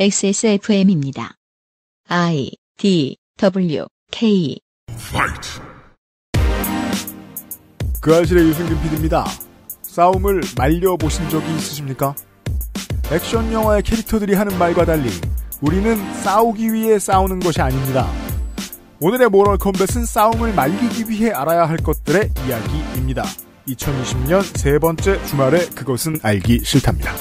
XSFM입니다. I D W K f i g 그 알실의 유승균 PD입니다. 싸움을 말려보신 적이 있으십니까? 액션 영화의 캐릭터들이 하는 말과 달리 우리는 싸우기 위해 싸우는 것이 아닙니다. 오늘의 모럴 컴뱃은 싸움을 말리기 위해 알아야 할 것들의 이야기입니다. 2020년 세 번째 주말에 그것은 알기 싫답니다.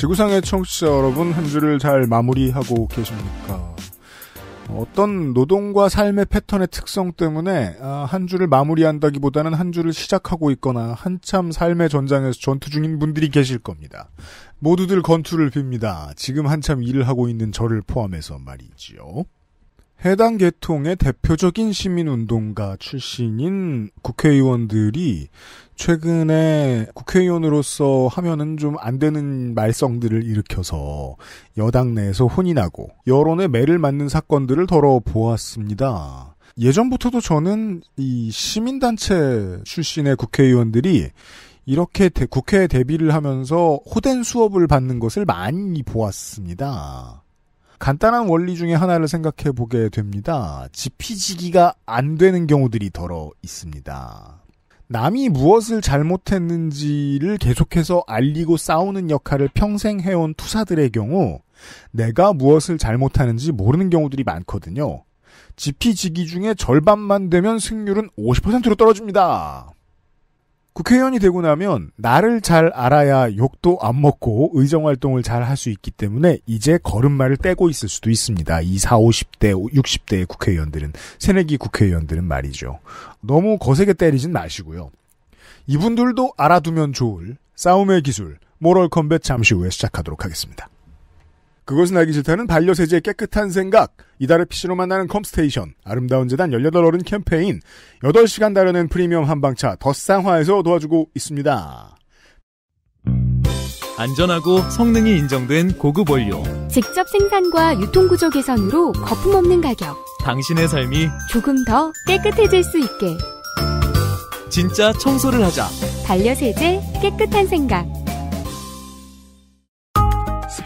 지구상의 청취자 여러분 한 주를 잘 마무리하고 계십니까? 어떤 노동과 삶의 패턴의 특성 때문에 아, 한 주를 마무리한다기보다는 한 주를 시작하고 있거나 한참 삶의 전장에서 전투 중인 분들이 계실 겁니다. 모두들 건투를 빕니다. 지금 한참 일을 하고 있는 저를 포함해서 말이지요. 해당 계통의 대표적인 시민운동가 출신인 국회의원들이 최근에 국회의원으로서 하면은 좀 안 되는 말썽들을 일으켜서 여당 내에서 혼이 나고 여론의 매를 맞는 사건들을 덜어보았습니다. 예전부터도 저는 이 시민단체 출신의 국회의원들이 이렇게 대, 국회에 대비를 하면서 호된 수업을 받는 것을 많이 보았습니다. 간단한 원리 중에 하나를 생각해 보게 됩니다. 지피지기가 안 되는 경우들이 더러 있습니다. 남이 무엇을 잘못했는지를 계속해서 알리고 싸우는 역할을 평생 해온 투사들의 경우 내가 무엇을 잘못하는지 모르는 경우들이 많거든요. 지피지기 중에 절반만 되면 승률은 50%로 떨어집니다. 국회의원이 되고 나면 나를 잘 알아야 욕도 안 먹고 의정활동을 잘 할 수 있기 때문에 이제 걸음마를 떼고 있을 수도 있습니다. 이 4, 50대, 60대의 국회의원들은 새내기 국회의원들은 말이죠. 너무 거세게 때리진 마시고요. 이분들도 알아두면 좋을 싸움의 기술 모럴 컴뱃 잠시 후에 시작하도록 하겠습니다. 그것은 알기 싫다는 반려세제 의 깨끗한 생각, 이달의 PC로 만나는 컴스테이션, 아름다운 재단 18어른 캠페인, 8시간 다려낸 프리미엄 한방차 더쌍화에서 도와주고 있습니다. 안전하고 성능이 인정된 고급 원료. 직접 생산과 유통구조 개선으로 거품 없는 가격. 당신의 삶이 조금 더 깨끗해질 수 있게. 진짜 청소를 하자. 반려세제 깨끗한 생각.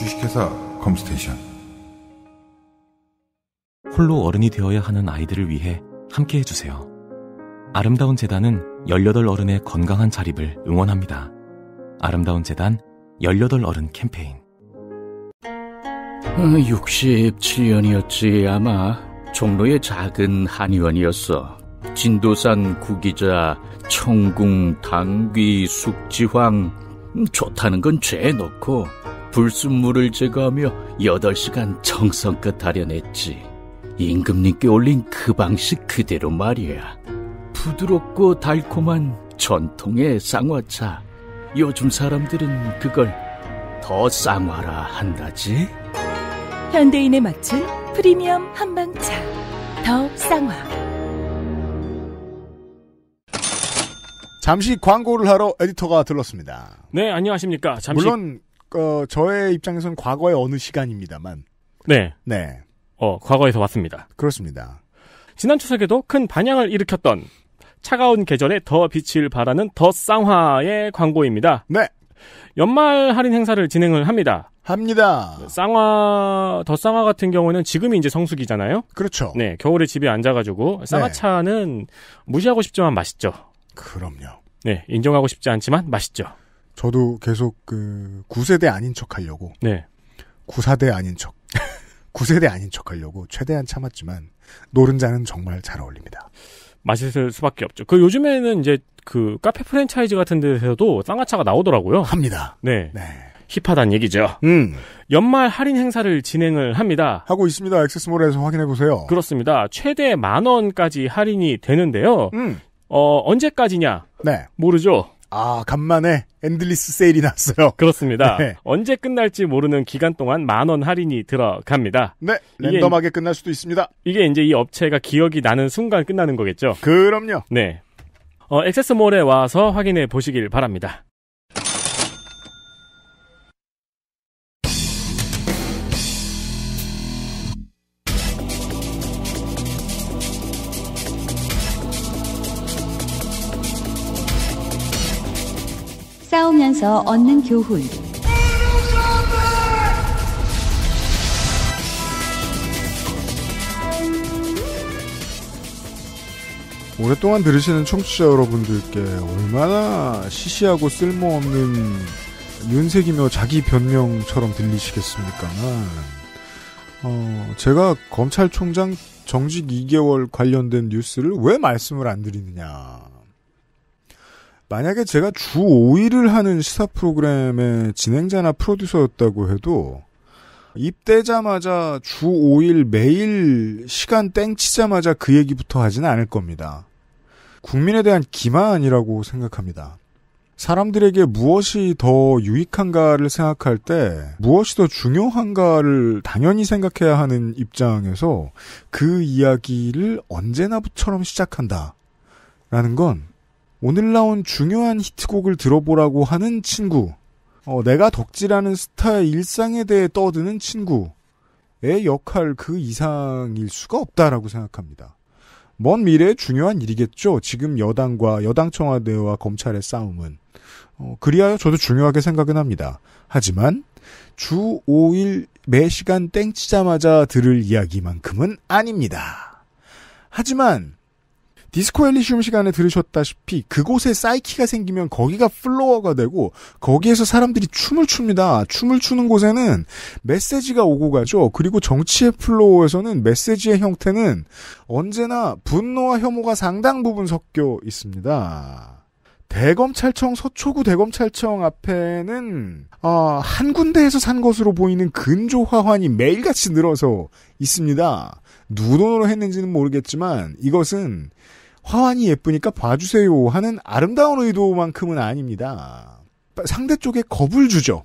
주식회사 컴스테이션 홀로 어른이 되어야 하는 아이들을 위해 함께 해주세요. 아름다운 재단은 18 어른의 건강한 자립을 응원합니다. 아름다운 재단 18 어른 캠페인 67년이었지 어, 아마 종로의 작은 한의원이었어. 진도산 구기자, 청궁, 당귀, 숙지황 좋다는 건 죄에 넣고 불순물을 제거하며 8시간 정성껏 다려냈지. 임금님께 올린 그 방식 그대로 말이야. 부드럽고 달콤한 전통의 쌍화차. 요즘 사람들은 그걸 더 쌍화라 한다지. 현대인에 맞춘 프리미엄 한방차. 더 쌍화. 잠시 광고를 하러 에디터가 들렀습니다. 네, 안녕하십니까. 잠시... 물론 어, 저의 입장에선 과거의 어느 시간입니다만. 네. 네. 어, 과거에서 왔습니다. 그렇습니다. 지난 추석에도 큰 반향을 일으켰던 차가운 계절에 더 빛을 바라는 더 쌍화의 광고입니다. 네. 연말 할인 행사를 진행을 합니다. 합니다. 쌍화 더 쌍화 같은 경우는 지금이 이제 성수기잖아요. 그렇죠. 네, 겨울에 집에 앉아가지고 쌍화차는 네. 무시하고 싶지만 맛있죠. 그럼요. 네, 인정하고 싶지 않지만 맛있죠. 저도 계속 그 9세대 아닌 척 하려고 네. 9사대 아닌 척 9세대 아닌 척 하려고 최대한 참았지만 노른자는 정말 잘 어울립니다. 맛있을 수밖에 없죠. 그 요즘에는 이제 그 카페 프랜차이즈 같은 데서도 쌍화차가 나오더라고요. 합니다. 네. 네. 힙하단 얘기죠. 음. 연말 할인 행사를 진행을 합니다. 하고 있습니다. 액세스몰에서 확인해 보세요. 그렇습니다. 최대 만 원까지 할인이 되는데요. 음. 어, 언제까지냐? 네. 모르죠. 아, 간만에 엔들리스 세일이 났어요. 그렇습니다. 네. 언제 끝날지 모르는 기간 동안 만원 할인이 들어갑니다. 네, 랜덤하게 이게, 끝날 수도 있습니다. 이게 이제 이 업체가 기억이 나는 순간 끝나는 거겠죠? 그럼요. 네. 어, 액세스몰에 와서 확인해 보시길 바랍니다. 싸우면서 얻는 교훈. 오랫동안 들으시는 청취자 여러분들께 얼마나 시시하고 쓸모없는 윤색이며 자기 변명처럼 들리시겠습니까만, 어, 제가 검찰총장 정직 2개월 관련된 뉴스를 왜 말씀을 안 드리느냐. 만약에 제가 주 5일을 하는 시사 프로그램의 진행자나 프로듀서였다고 해도 입대자마자 주 5일 매일 시간 땡치자마자 그 얘기부터 하지는 않을 겁니다. 국민에 대한 기만이라고 생각합니다. 사람들에게 무엇이 더 유익한가를 생각할 때 무엇이 더 중요한가를 당연히 생각해야 하는 입장에서 그 이야기를 언제나처럼 부 시작한다. 라는 건 오늘 나온 중요한 히트곡을 들어보라고 하는 친구, 어, 내가 덕질하는 스타의 일상에 대해 떠드는 친구의 역할 그 이상일 수가 없다라고 생각합니다. 먼 미래의 중요한 일이겠죠. 지금 여당과 여당 청와대와 검찰의 싸움은. 어, 그리하여 저도 중요하게 생각은 합니다. 하지만 주 5일 매 시간 땡치자마자 들을 이야기만큼은 아닙니다. 하지만 디스코 엘리시움 시간에 들으셨다시피 그곳에 사이키가 생기면 거기가 플로어가 되고 거기에서 사람들이 춤을 춥니다. 춤을 추는 곳에는 메시지가 오고 가죠. 그리고 정치의 플로어에서는 메시지의 형태는 언제나 분노와 혐오가 상당 부분 섞여 있습니다. 대검찰청 서초구 대검찰청 앞에는 어, 한 군데에서 산 것으로 보이는 근조 화환이 매일같이 늘어서 있습니다. 누돈으로 했는지는 모르겠지만 이것은 화환이 예쁘니까 봐주세요 하는 아름다운 의도만큼은 아닙니다. 상대 쪽에 겁을 주죠.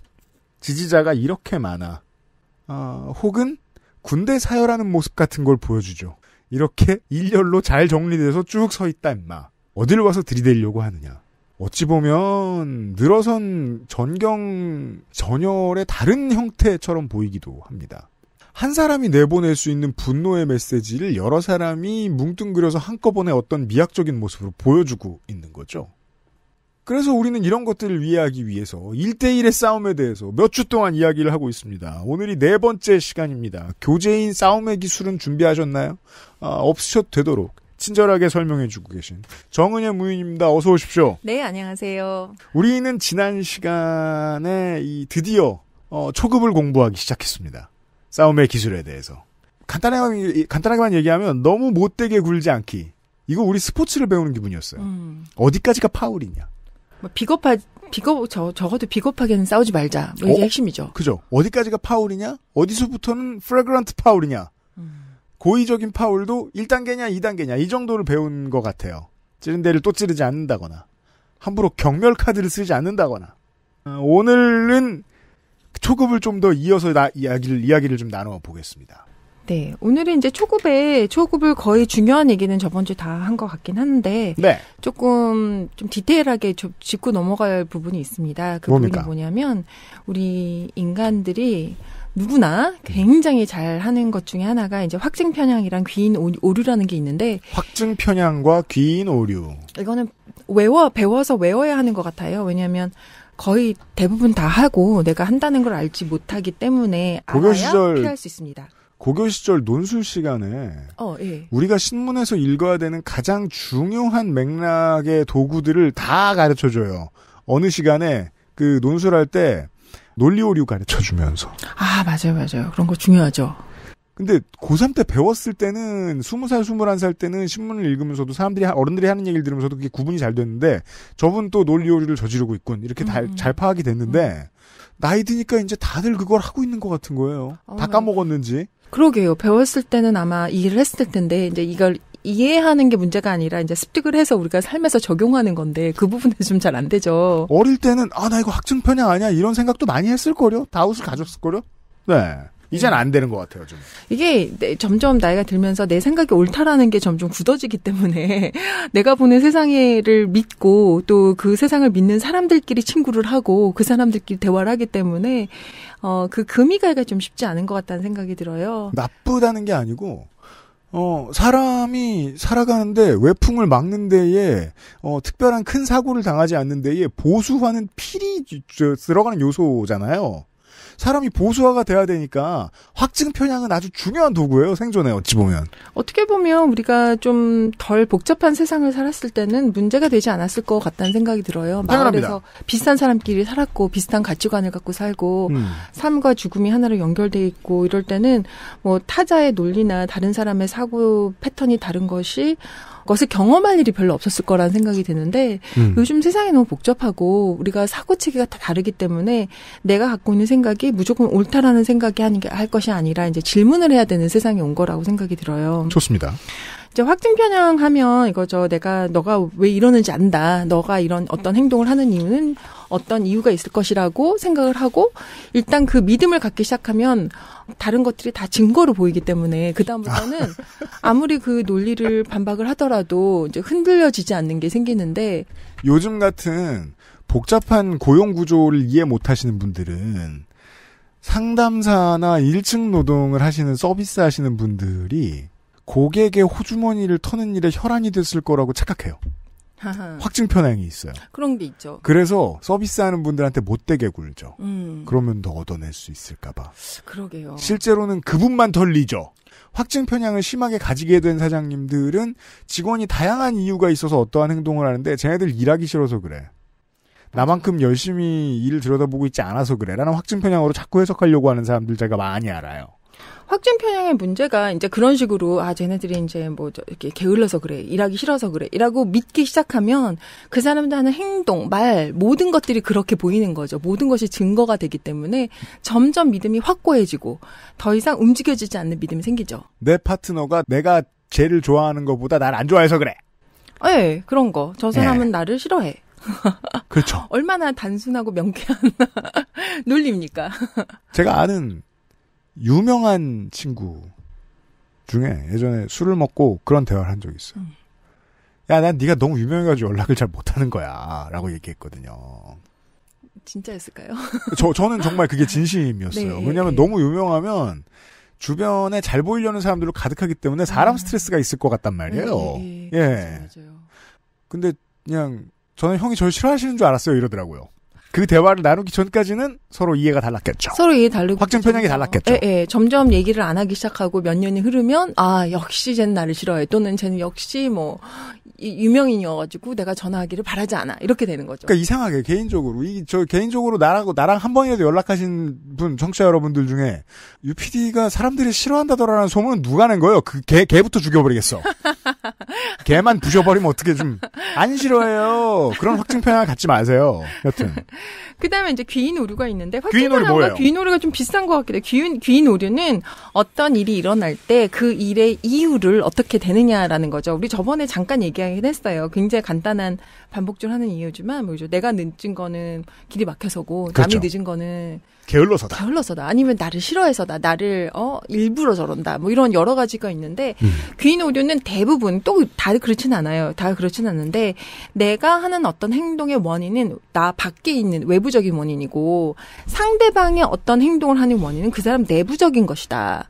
지지자가 이렇게 많아. 어, 혹은 군대 사열하는 모습 같은 걸 보여주죠. 이렇게 일렬로 잘 정리돼서 쭉 서 있다 임마. 어딜 와서 들이대려고 하느냐. 어찌 보면 늘어선 전경 전열의 다른 형태처럼 보이기도 합니다. 한 사람이 내보낼 수 있는 분노의 메시지를 여러 사람이 뭉뚱그려서 한꺼번에 어떤 미학적인 모습으로 보여주고 있는 거죠. 그래서 우리는 이런 것들을 이해하기 위해서 1대1의 싸움에 대해서 몇 주 동안 이야기를 하고 있습니다. 오늘이 네 번째 시간입니다. 교재인 싸움의 기술은 준비하셨나요? 아, 없으셔도 되도록 친절하게 설명해주고 계신 정은혜 무인입니다. 어서 오십시오. 네, 안녕하세요. 우리는 지난 시간에 드디어 어, 초급을 공부하기 시작했습니다. 싸움의 기술에 대해서. 간단하게, 간단하게만 얘기하면 너무 못되게 굴지 않기. 이거 우리 스포츠를 배우는 기분이었어요. 음. 어디까지가 파울이냐. 뭐 비겁하, 비겁, 저, 적어도 비겁하게는 싸우지 말자. 뭐 이게 어? 핵심이죠. 그죠. 어디까지가 파울이냐? 어디서부터는 프레그런트 파울이냐? 음. 고의적인 파울도 1단계냐, 2단계냐, 이 정도를 배운 것 같아요. 찌른 데를 또 찌르지 않는다거나, 함부로 경멸 카드를 쓰지 않는다거나. 어, 오늘은 초급을 좀 더 이어서 나, 이야기를 이야기를 좀 나눠 보겠습니다. 네, 오늘은 이제 초급에 초급을 거의 중요한 얘기는 저번 주다한 것 같긴 한데 네. 조금 좀 디테일하게 좀 짚고 넘어갈 부분이 있습니다. 그 뭡니까? 부분이 뭐냐면 우리 인간들이 누구나 굉장히 잘 하는 것 중에 하나가 이제 확증 편향이랑 귀인 오류라는 게 있는데 확증 편향과 귀인 오류 이거는 외워 배워서 외워야 하는 것 같아요. 왜냐하면 거의 대부분 다 하고 내가 한다는 걸 알지 못하기 때문에 고교 시절 피할 수 있습니다. 고교 시절 논술 시간에 어, 예. 우리가 신문에서 읽어야 되는 가장 중요한 맥락의 도구들을 다 가르쳐 줘요. 어느 시간에 그 논술할 때 논리오류 가르쳐 주면서. 아, 맞아요, 맞아요. 그런 거 중요하죠. 근데 고3 때 배웠을 때는 20살, 21살 때는 신문을 읽으면서도 사람들이 어른들이 하는 얘기를 들으면서도 그게 구분이 잘 됐는데 저분 또 논리 오류를 저지르고 있군. 이렇게 음. 잘 파악이 됐는데 음. 나이 드니까 이제 다들 그걸 하고 있는 것 같은 거예요. 어, 다 까먹었는지. 그러게요. 배웠을 때는 아마 이해를 했을 텐데 이제 이걸 이해하는 게 문제가 아니라 이제 습득을 해서 우리가 삶에서 적용하는 건데 그 부분에 좀잘 안 되죠. 어릴 때는 아 나 이거 학증편향 아니야 이런 생각도 많이 했을 거요 다웃을 가졌을 거요 네. 이젠 안 되는 것 같아요, 좀. 이게 점점 나이가 들면서 내 생각이 옳다라는 게 점점 굳어지기 때문에 내가 보는 세상을 믿고 또 그 세상을 믿는 사람들끼리 친구를 하고 그 사람들끼리 대화를 하기 때문에 어, 그 금이 가기가 좀 쉽지 않은 것 같다는 생각이 들어요. 나쁘다는 게 아니고 어, 사람이 살아가는데 외풍을 막는 데에 어, 특별한 큰 사고를 당하지 않는 데에 보수화는 필이 들어가는 요소잖아요. 사람이 보수화가 돼야 되니까 확증 편향은 아주 중요한 도구예요. 생존에 어찌 보면. 어떻게 보면 우리가 좀 덜 복잡한 세상을 살았을 때는 문제가 되지 않았을 것 같다는 생각이 들어요. 당연합니다. 마을에서 비슷한 사람끼리 살았고 비슷한 가치관을 갖고 살고 음. 삶과 죽음이 하나로 연결돼 있고 이럴 때는 뭐 타자의 논리나 다른 사람의 사고 패턴이 다른 것이 것을 경험할 일이 별로 없었을 거라는 생각이 드는데 음. 요즘 세상이 너무 복잡하고 우리가 사고 체계가 다 다르기 때문에 내가 갖고 있는 생각이 무조건 옳다라는 생각이 하는 게 할 것이 아니라 이제 질문을 해야 되는 세상이 온 거라고 생각이 들어요. 좋습니다. 이제 확증 편향하면 이거죠. 내가 너가 왜 이러는지 안다. 너가 이런 어떤 음. 행동을 하는 이유는 어떤 이유가 있을 것이라고 생각을 하고 일단 그 믿음을 갖기 시작하면 다른 것들이 다 증거로 보이기 때문에 그다음부터는 아무리 그 논리를 반박을 하더라도 이제 흔들려지지 않는 게 생기는데 요즘 같은 복잡한 고용 구조를 이해 못 하시는 분들은 상담사나 1층 노동을 하시는 서비스 하시는 분들이 고객의 호주머니를 터는 일에 혈안이 됐을 거라고 착각해요. 확증 편향이 있어요. 그런 게 있죠. 그래서 서비스하는 분들한테 못되게 굴죠. 음. 그러면 더 얻어낼 수 있을까봐. 그러게요. 실제로는 그분만 덜리죠. 확증 편향을 심하게 가지게 된 사장님들은 직원이 다양한 이유가 있어서 어떠한 행동을 하는데 쟤네들 일하기 싫어서 그래. 나만큼 열심히 일을 들여다보고 있지 않아서 그래라는 확증 편향으로 자꾸 해석하려고 하는 사람들 제가 많이 알아요. 확진 편향의 문제가 이제 그런 식으로 아 쟤네들이 이제 뭐 이렇게 게을러서 그래 일하기 싫어서 그래 이라고 믿기 시작하면 그 사람들 하는 행동 말 모든 것들이 그렇게 보이는 거죠 모든 것이 증거가 되기 때문에 점점 믿음이 확고해지고 더 이상 움직여지지 않는 믿음이 생기죠 내 파트너가 내가 쟤를 좋아하는 것보다 날 안 좋아해서 그래 아, 예 네, 그런 거저 사람은 네. 나를 싫어해 그렇죠. 얼마나 단순하고 명쾌한 논리입니까? 제가 아는 유명한 친구 중에 예전에 술을 먹고 그런 대화를 한 적이 있어요. 음. 야, 난 네가 너무 유명해가지고 연락을 잘 못하는 거야라고 얘기했거든요. 진짜였을까요? 저 저는 정말 그게 진심이었어요. 네, 왜냐하면 네. 너무 유명하면 주변에 잘 보이려는 사람들로 가득하기 때문에 사람 음. 스트레스가 있을 것 같단 말이에요. 네, 네. 예. 맞아요. 근데 그냥 저는 형이 저를 싫어하시는 줄 알았어요 이러더라고요. 그 대화를 나누기 전까지는 서로 이해가 달랐겠죠. 서로 이해 다르고 확정 편향이 달랐겠죠. 예, 예. 점점 얘기를 안 하기 시작하고 몇 년이 흐르면 아 역시 쟤는 나를 싫어해 또는 쟤는 역시 뭐 유명인이어가지고 내가 전화하기를 바라지 않아 이렇게 되는 거죠. 그러니까 이상하게 개인적으로 이 저 개인적으로 나라고 나랑 한 번이라도 연락하신 분 청취자 여러분들 중에 유 PD가 사람들이 싫어한다더라는 라 소문은 누가 낸 거예요? 그 개 개부터 죽여버리겠어. 개만 부셔버리면 어떻게 좀 안 싫어해요. 그런 확증편향 갖지 마세요. 여튼. 그다음에 이제 귀인 오류가 있는데 귀인 오류 뭐예요? 귀인 오류가 좀 비싼 것 같기도 해요. 귀인 귀인 오류는 어떤 일이 일어날 때 그 일의 이유를 어떻게 되느냐라는 거죠. 우리 저번에 잠깐 얘기하긴 했어요. 굉장히 간단한 반복줄 하는 이유지만 뭐죠? 내가 늦은 거는 길이 막혀서고 그렇죠. 이 늦은 거는 게을러서다. 게을러서다. 아니면 나를 싫어해서다. 나를 어 일부러 저런다. 뭐 이런 여러 가지가 있는데 음. 귀인 오류는 대부분 또 다 그렇진 않아요. 다 그렇진 않는데 내가 하는 어떤 행동의 원인은 나 밖에 있는 외부적인 원인이고 상대방의 어떤 행동을 하는 원인은 그 사람 내부적인 것이다.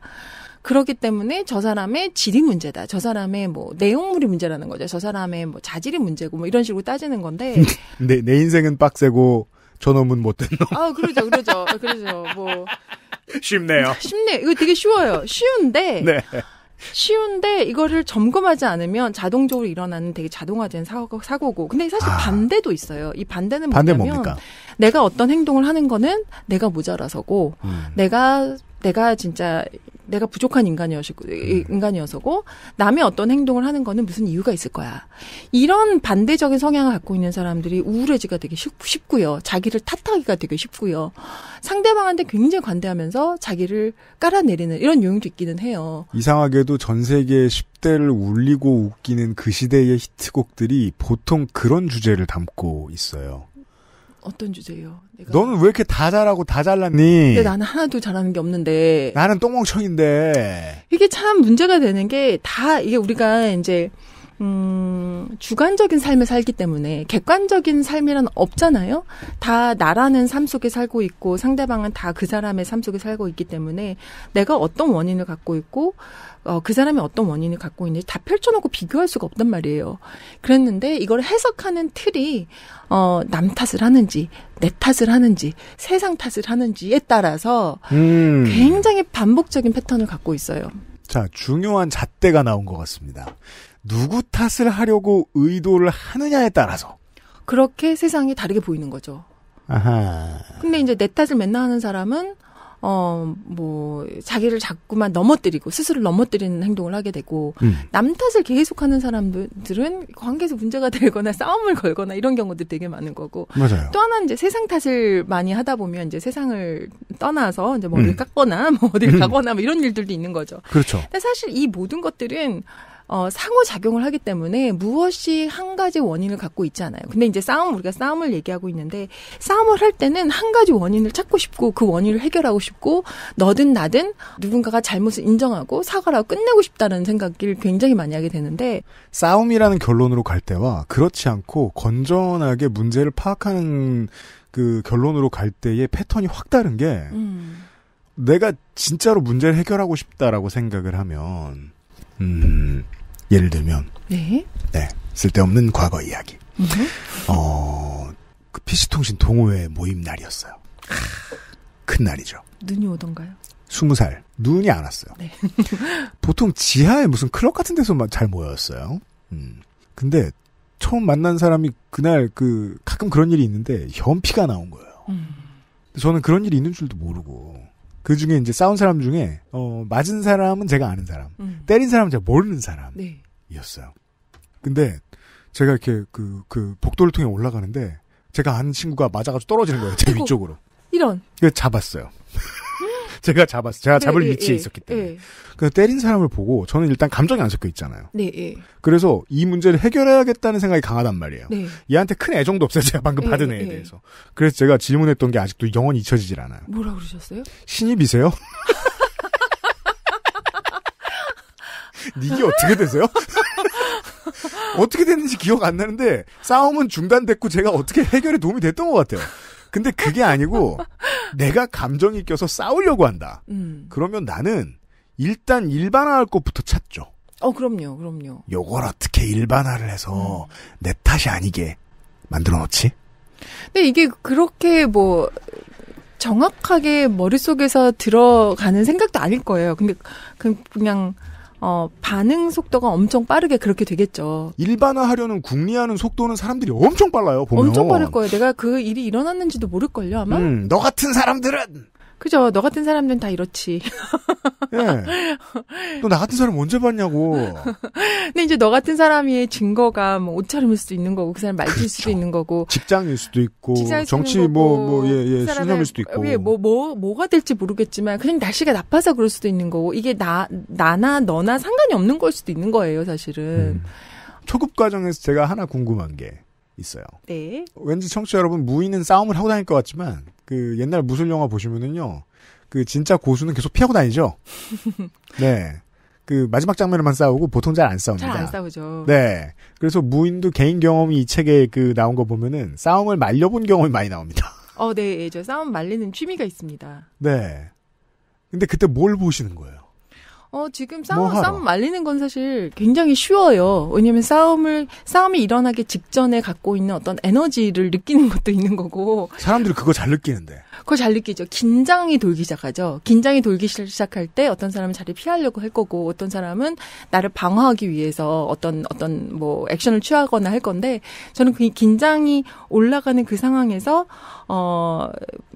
그렇기 때문에 저 사람의 질이 문제다. 저 사람의 뭐 내용물이 문제라는 거죠. 저 사람의 뭐 자질이 문제고 뭐 이런 식으로 따지는 건데 내, 내 인생은 빡세고 저놈은 못된 놈. 아, 그러죠, 그러죠. 아, 그러죠. 뭐. 쉽네요. 쉽네. 이거 되게 쉬워요. 쉬운데. 네. 쉬운데 이거를 점검하지 않으면 자동적으로 일어나는 되게 자동화된 사고, 사고고. 근데 사실 아. 반대도 있어요. 이 반대는 반대 뭐냐면 뭡니까? 내가 어떤 행동을 하는 거는 내가 모자라서고 음. 내가 내가 진짜 내가 부족한 인간이었고 음. 인간이어서고 남의 어떤 행동을 하는 거는 무슨 이유가 있을 거야. 이런 반대적인 성향을 갖고 있는 사람들이 우울해지가 되게 쉽, 쉽고요. 자기를 탓하기가 되게 쉽고요. 상대방한테 굉장히 관대하면서 자기를 깔아내리는 이런 요인도 있기는 해요. 이상하게도 전 세계 10대를 울리고 웃기는 그 시대의 히트곡들이 보통 그런 주제를 담고 있어요. 어떤 주제예요? 내가. 너는 왜 이렇게 다 잘하고 다 잘났니? 근데 나는 하나도 잘하는 게 없는데. 나는 똥멍청인데. 이게 참 문제가 되는 게 다 이게 우리가 이제 음, 주관적인 삶을 살기 때문에 객관적인 삶이란 없잖아요. 다 나라는 삶 속에 살고 있고 상대방은 다 그 사람의 삶 속에 살고 있기 때문에 내가 어떤 원인을 갖고 있고 어, 그 사람이 어떤 원인을 갖고 있는지 다 펼쳐놓고 비교할 수가 없단 말이에요. 그랬는데 이걸 해석하는 틀이 어, 남 탓을 하는지 내 탓을 하는지 세상 탓을 하는지에 따라서 음. 굉장히 반복적인 패턴을 갖고 있어요. 자, 중요한 잣대가 나온 것 같습니다. 누구 탓을 하려고 의도를 하느냐에 따라서 그렇게 세상이 다르게 보이는 거죠. 아하. 근데 이제 내 탓을 맨날 하는 사람은 어, 뭐, 자기를 자꾸만 넘어뜨리고, 스스로 넘어뜨리는 행동을 하게 되고, 음. 남 탓을 계속하는 사람들은 관계에서 문제가 되거나 싸움을 걸거나 이런 경우도 되게 많은 거고. 맞아요. 또 하나는 이제 세상 탓을 많이 하다 보면 이제 세상을 떠나서 이제 머리를 뭐 음. 깎거나, 뭐 어디를 음. 가거나 뭐 이런 일들도 있는 거죠. 그렇죠. 근데 사실 이 모든 것들은 어, 상호작용을 하기 때문에 무엇이 한 가지 원인을 갖고 있지 않아요. 근데 이제 싸움, 우리가 싸움을 얘기하고 있는데 싸움을 할 때는 한 가지 원인을 찾고 싶고 그 원인을 해결하고 싶고 너든 나든 누군가가 잘못을 인정하고 사과를 하고 끝내고 싶다는 생각을 굉장히 많이 하게 되는데 싸움이라는 결론으로 갈 때와 그렇지 않고 건전하게 문제를 파악하는 그 결론으로 갈 때의 패턴이 확 다른 게 음. 내가 진짜로 문제를 해결하고 싶다라고 생각을 하면 음, 예를 들면 네, 네 쓸데없는 과거 이야기. 네. 어, 그 PC통신 동호회 모임 날이었어요. 큰 날이죠. 눈이 오던가요? 스무 살 눈이 안 왔어요. 네. 보통 지하에 무슨 클럽 같은 데서만 잘 모였어요. 음. 근데 처음 만난 사람이 그날 그 가끔 그런 일이 있는데 현피가 나온 거예요. 음. 저는 그런 일이 있는 줄도 모르고 그 중에 이제 싸운 사람 중에 어, 맞은 사람은 제가 아는 사람, 음. 때린 사람은 제가 모르는 사람이었어요. 네. 근데 제가 이렇게 그그 그 복도를 통해 올라가는데 제가 아는 친구가 맞아가지고 떨어지는 거예요. 제 아이고, 위쪽으로. 이런. 그 잡았어요. 제가 잡았어. 제가 잡을 네, 예, 위치에 네, 있었기 예. 때문에. 네. 그 때린 사람을 보고 저는 일단 감정이 안 섞여 있잖아요. 네. 그래서 이 문제를 해결해야겠다는 생각이 강하단 말이에요. 네. 얘한테 큰 애정도 없어요. 제가 방금 받은 애에 대해서. 그래서 제가 질문했던 게 아직도 영원히 잊혀지질 않아요. 뭐라 그러셨어요? 신입이세요? 니게 어떻게 되세요? 어떻게 됐는지 기억 안 나는데 싸움은 중단됐고 제가 어떻게 해결에 도움이 됐던 것 같아요. 근데 그게 아니고 내가 감정이 껴서 싸우려고 한다. 음. 그러면 나는 일단 일반화할 것부터 찾죠. 어, 그럼요, 그럼요. 요걸 어떻게 일반화를 해서 음. 내 탓이 아니게 만들어 놓지? 근데 이게 그렇게 뭐 정확하게 머릿속에서 들어가는 생각도 아닐 거예요. 근데 그 그냥 어, 반응 속도가 엄청 빠르게 그렇게 되겠죠. 일반화하려는 궁리하는 속도는 사람들이 엄청 빨라요. 보면. 엄청 빠를 거예요. 내가 그 일이 일어났는지도 모를걸요 아마. 음, 너 같은 사람들은 그죠. 너 같은 사람들은 다 이렇지. 예. 너 나 같은 사람 언제 봤냐고. 근데 이제 너 같은 사람의 증거가 뭐 옷차림일 수도 있는 거고, 그 사람 말투일 그렇죠. 수도 있는 거고. 직장일 수도 있고, 정치 뭐, 뭐, 예, 예, 그 신념일 수도 있고. 예, 뭐, 뭐, 뭐가 될지 모르겠지만, 그냥 날씨가 나빠서 그럴 수도 있는 거고, 이게 나, 나나 너나 상관이 없는 걸 수도 있는 거예요, 사실은. 음. 초급 과정에서 제가 하나 궁금한 게 있어요. 네. 왠지 청취자 여러분 무인은 싸움을 하고 다닐 것 같지만, 그 옛날 무술 영화 보시면은요. 그 진짜 고수는 계속 피하고 다니죠. 네. 그 마지막 장면에만 싸우고 보통 잘 안 싸웁니다. 잘 안 싸우죠. 네. 그래서 무인도 개인 경험이 이 책에 그 나온 거 보면은 싸움을 말려본 경험이 많이 나옵니다. 어, 네. 예, 저 싸움 말리는 취미가 있습니다. 네. 근데 그때 뭘 보시는 거예요? 어, 지금 싸움, 뭐 싸움 말리는 건 사실 굉장히 쉬워요. 왜냐면 싸움을, 싸움이 일어나기 직전에 갖고 있는 어떤 에너지를 느끼는 것도 있는 거고. 사람들이 그거 잘 느끼는데. 그거 잘 느끼죠. 긴장이 돌기 시작하죠. 긴장이 돌기 시작할 때 어떤 사람은 자리 피하려고 할 거고 어떤 사람은 나를 방어하기 위해서 어떤, 어떤 뭐 액션을 취하거나 할 건데 저는 그 긴장이 올라가는 그 상황에서 어,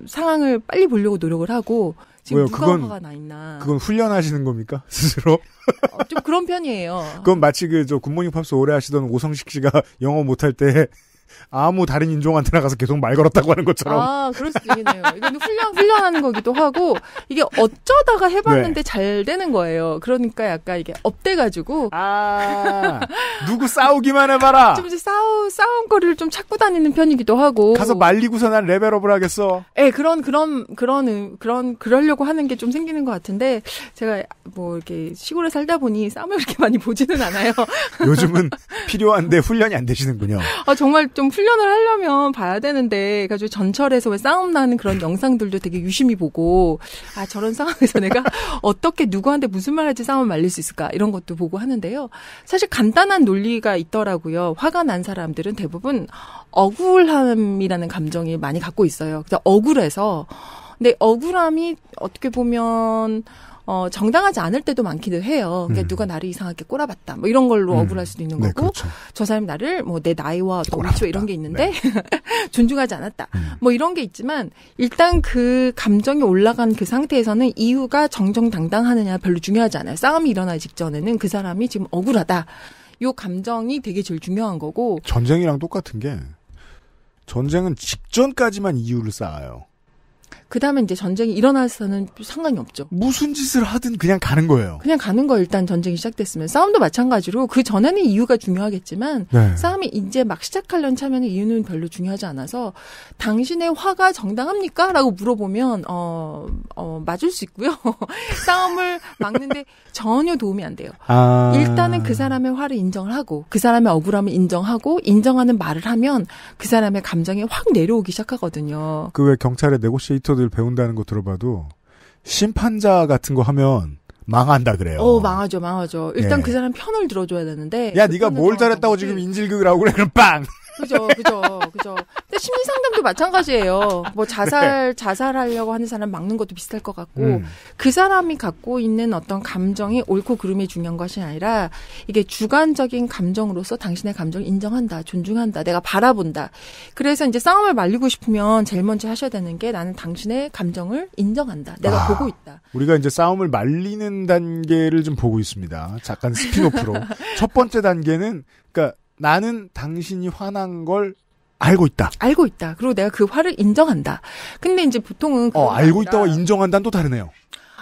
상황을 빨리 보려고 노력을 하고 지금 왜요? 누가 그건, 화가 나 있나. 그건 훈련하시는 겁니까? 스스로? 어, 좀 그런 편이에요. 그건 마치 그저 굿모닝 팝스 오래 하시던 오성식 씨가 영어 못할 때 아무 다른 인종한테 나가서 계속 말 걸었다고 하는 것처럼. 아, 그럴 수도 있겠네요. 이건 훈련, 훈련하는 거기도 하고, 이게 어쩌다가 해봤는데 네. 잘 되는 거예요. 그러니까 약간 이게 업돼가지고. 아, 누구 싸우기만 해봐라! 좀 이제 싸우, 싸운 거리를 좀 찾고 다니는 편이기도 하고. 가서 말리고서 난 레벨업을 하겠어. 예, 네, 그런, 그런, 그런, 그런, 그러려고 하는 게 좀 생기는 것 같은데, 제가 뭐 이렇게 시골에 살다 보니 싸움을 그렇게 많이 보지는 않아요. 요즘은 필요한데 훈련이 안 되시는군요. 아, 정말 좀 훈련을 하려면 봐야 되는데 가지고 전철에서 왜 싸움 나는 그런 영상들도 되게 유심히 보고 아 저런 상황에서 내가 어떻게 누구한테 무슨 말 할지 싸움을 말릴 수 있을까 이런 것도 보고 하는데요. 사실 간단한 논리가 있더라고요. 화가 난 사람들은 대부분 억울함이라는 감정이 많이 갖고 있어요. 그래서 억울해서 근데 억울함이 어떻게 보면 어, 정당하지 않을 때도 많기도 해요. 그러니까 음. 누가 나를 이상하게 꼬라봤다. 뭐 이런 걸로 음. 억울할 수도 있는 네, 거고. 그렇죠. 저 사람이 나를 뭐 내 나이와 동초 이런 게 있는데 네. 존중하지 않았다. 음. 뭐 이런 게 있지만 일단 그 감정이 올라간 그 상태에서는 이유가 정정당당하느냐 별로 중요하지 않아요. 싸움이 일어날 직전에는 그 사람이 지금 억울하다. 요 감정이 되게 제일 중요한 거고. 전쟁이랑 똑같은 게 전쟁은 직전까지만 이유를 쌓아요. 그 다음에 이제 전쟁이 일어나서는 상관이 없죠. 무슨 짓을 하든 그냥 가는 거예요. 그냥 가는 거 일단 전쟁이 시작됐으면 싸움도 마찬가지로 그 전에는 이유가 중요하겠지만 네. 싸움이 이제 막 시작하려는 차면 는 이유는 별로 중요하지 않아서 당신의 화가 정당합니까?라고 물어보면 어, 어 맞을 수 있고요. 싸움을 막는데 전혀 도움이 안 돼요. 아... 일단은 그 사람의 화를 인정을 하고 그 사람의 억울함을 인정하고 인정하는 말을 하면 그 사람의 감정이 확 내려오기 시작하거든요. 그왜 경찰의 네고시에이터 늘 배운다는 거 들어봐도 심판자 같은 거 하면 망한다 그래요. 어, 망하죠, 망하죠. 일단 네. 그 사람 편을 들어줘야 되는데. 야, 그 네가 뭘 잘했다고 지금 인질극을 하고 그래, 그럼 빵. 그죠, 그죠, 그죠. 근데 심리 상담도 마찬가지예요. 뭐 자살 네. 자살하려고 하는 사람 막는 것도 비슷할 것 같고 음. 그 사람이 갖고 있는 어떤 감정이 옳고 그름이 중요한 것이 아니라 이게 주관적인 감정으로서 당신의 감정을 인정한다, 존중한다, 내가 바라본다. 그래서 이제 싸움을 말리고 싶으면 제일 먼저 하셔야 되는 게 나는 당신의 감정을 인정한다. 내가 아, 보고 있다. 우리가 이제 싸움을 말리는 단계를 좀 보고 있습니다. 잠깐 스피노프로 첫 번째 단계는 그러니까 나는 당신이 화난 걸 알고 있다. 알고 있다. 그리고 내가 그 화를 인정한다. 근데 이제 보통은 어 알고 있다와 인정한다는 또 다르네요.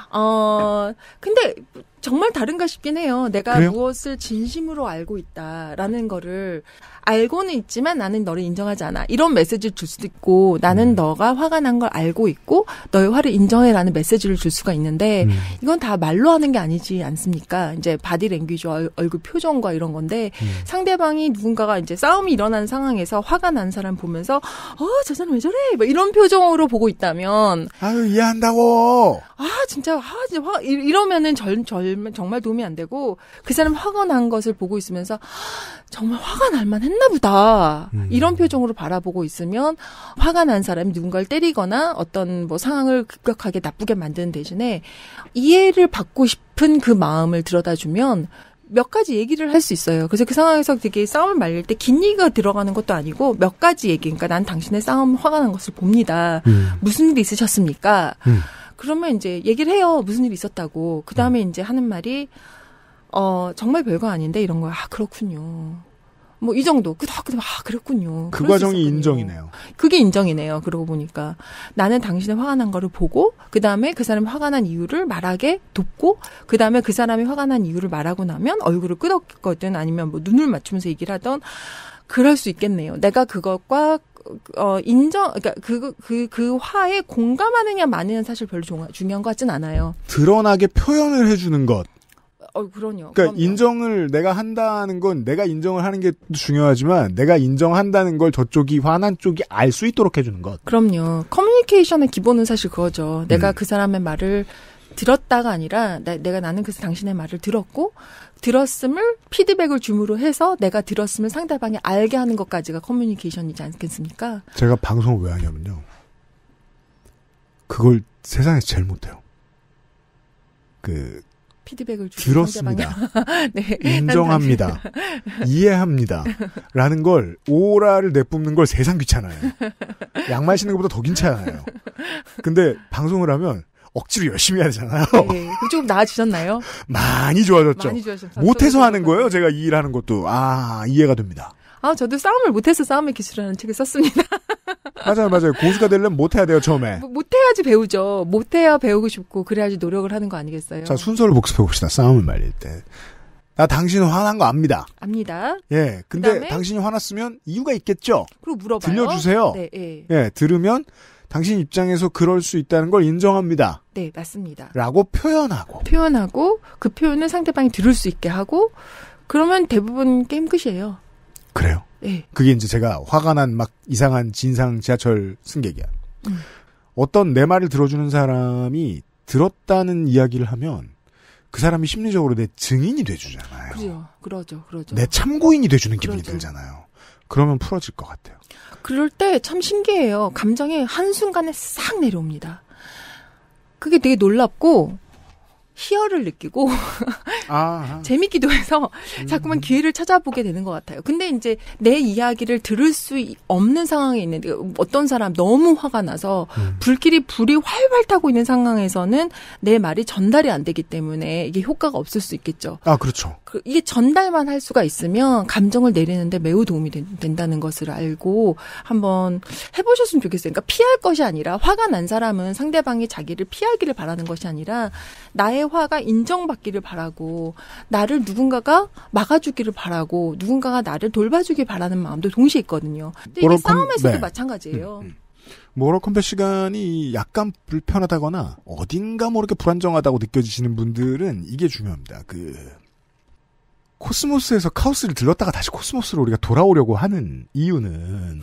어 근데 정말 다른가 싶긴 해요. 내가 그래요? 무엇을 진심으로 알고 있다라는 거를 알고는 있지만 나는 너를 인정하지 않아. 이런 메시지를 줄 수도 있고 나는 음. 너가 화가 난 걸 알고 있고 너의 화를 인정해라는 메시지를 줄 수가 있는데 음. 이건 다 말로 하는 게 아니지 않습니까? 이제 바디 랭귀지 얼굴 표정과 이런 건데 음. 상대방이 누군가가 이제 싸움이 일어난 상황에서 화가 난 사람 보면서 어저 사람 왜 저래? 뭐 이런 표정으로 보고 있다면 아유 이해한다고. 아 진짜 아 진짜 화 이러면은 절, 절 정말 도움이 안 되고 그 사람 화가 난 것을 보고 있으면서 아, 정말 화가 날만 했나? 했나 보다. 음. 이런 표정으로 바라보고 있으면 화가 난 사람이 누군가를 때리거나 어떤 뭐 상황을 급격하게 나쁘게 만드는 대신에 이해를 받고 싶은 그 마음을 들여다주면 몇 가지 얘기를 할 수 있어요. 그래서 그 상황에서 되게 싸움을 말릴 때긴 얘기가 들어가는 것도 아니고 몇 가지 얘기. 그러니까 난 당신의 싸움 화가 난 것을 봅니다. 음. 무슨 일이 있으셨습니까? 음. 그러면 이제 얘기를 해요. 무슨 일이 있었다고. 그 다음에 음. 이제 하는 말이 어, 정말 별거 아닌데 이런 거야. 아, 그렇군요. 뭐이 정도. 그다 그다 아, 아 그랬군요. 그 과정이 인정이네요. 그게 인정이네요. 그러고 보니까 나는 당신의 화가 난 거를 보고 그 다음에 그 사람이 화가 난 이유를 말하게 돕고 그 다음에 그 사람이 화가 난 이유를 말하고 나면 얼굴을 끄덕거든 아니면 뭐 눈을 맞추면서 얘기를 하던 그럴 수 있겠네요. 내가 그것과 어 인정 그러니까 그 그그그 그, 그 화에 공감하느냐 마느냐 사실 별로 중요한 것 같진 않아요. 드러나게 표현을 해주는 것. 어, 그럼요. 그러니까 그럼요. 인정을 내가 한다는 건 내가 인정을 하는 게 중요하지만 내가 인정한다는 걸 저쪽이 화난 쪽이 알 수 있도록 해주는 것. 그럼요. 커뮤니케이션의 기본은 사실 그거죠. 내가 음. 그 사람의 말을 들었다가 아니라 나, 내가 나는 그래서 당신의 말을 들었고 들었음을 피드백을 줌으로 해서 내가 들었음을 상대방이 알게 하는 것까지가 커뮤니케이션이지 않겠습니까? 제가 방송을 왜 하냐면요. 그걸 세상에서 제일 못해요. 그 피드백을 주고 들었습니다. 네, 인정합니다. 이해합니다. 라는 걸 오라를 내뿜는 걸 세상 귀찮아요. 양말 신는 것보다 더 귀찮아요. 근데 방송을 하면 억지로 열심히 하잖아요 네, 네. 조금 나아지셨나요? 많이 좋아졌죠. 많이 좋아졌죠. 못해서 하는 거예요. 제가 이 일하는 것도 아 이해가 됩니다. 아 저도 싸움을 못해서 싸움의 기술이라는 책을 썼습니다. 맞아요, 맞아요. 고수가 되려면 못해야 돼요, 처음에. 뭐, 못해야지 배우죠. 못해야 배우고 싶고, 그래야지 노력을 하는 거 아니겠어요? 자, 순서를 복습해봅시다. 싸움을 말릴 때. 나 당신 화난 거 압니다. 압니다. 예. 근데 그다음에? 당신이 화났으면 이유가 있겠죠? 그리고 물어봐요. 들려주세요. 네, 예. 예. 들으면 당신 입장에서 그럴 수 있다는 걸 인정합니다. 네, 맞습니다. 라고 표현하고. 표현하고, 그 표현을 상대방이 들을 수 있게 하고, 그러면 대부분 게임 끝이에요. 그래요. 네. 그게 이제 제가 화가 난 막 이상한 진상 지하철 승객이야. 음. 어떤 내 말을 들어주는 사람이 들었다는 이야기를 하면 그 사람이 심리적으로 내 증인이 돼주잖아요. 그죠. 그러죠. 그러죠. 내 참고인이 돼주는 기분이 그러죠. 들잖아요. 그러면 풀어질 것 같아요. 그럴 때 참 신기해요. 감정이 한순간에 싹 내려옵니다. 그게 되게 놀랍고, 희열을 느끼고 아. 재밌기도 해서 음. 자꾸만 기회를 찾아보게 되는 것 같아요. 근데 이제 내 이야기를 들을 수 없는 상황에 있는데 어떤 사람 너무 화가 나서 음. 불길이 불이 활활 타고 있는 상황에서는 내 말이 전달이 안 되기 때문에 이게 효과가 없을 수 있겠죠. 아 그렇죠. 그 이게 전달만 할 수가 있으면 감정을 내리는데 매우 도움이 된, 다는 것을 알고 한번 해보셨으면 좋겠어요. 그러니까 피할 것이 아니라 화가 난 사람은 상대방이 자기를 피하기를 바라는 것이 아니라 나의 화가 인정받기를 바라고 나를 누군가가 막아주기를 바라고 누군가가 나를 돌봐주길 바라는 마음도 동시에 있거든요. 근데 이게 싸움에서도 네. 마찬가지예요. 음, 음. 모로컴뱃 시간이 약간 불편하다거나 어딘가 모르게 불안정하다고 느껴지시는 분들은 이게 중요합니다. 그 코스모스에서 카오스를 들렀다가 다시 코스모스로 우리가 돌아오려고 하는 이유는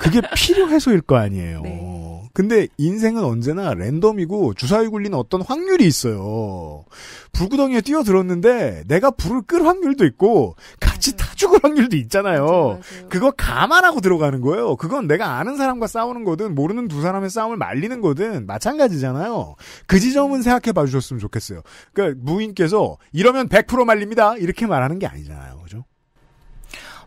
그게 필요해서일 거 아니에요. 네. 근데 인생은 언제나 랜덤이고 주사위 굴리는 어떤 확률이 있어요. 불구덩이에 뛰어들었는데 내가 불을 끌 확률도 있고 같이 맞아요. 타 죽을 확률도 있잖아요. 맞아요, 맞아요. 그거 감안하고 들어가는 거예요. 그건 내가 아는 사람과 싸우는 거든 모르는 두 사람의 싸움을 말리는 거든 마찬가지잖아요. 그 지점은 생각해 봐 주셨으면 좋겠어요. 그러니까 무인께서 이러면 100% 말립니다. 이렇게 말하는 게 아니잖아요. 그죠?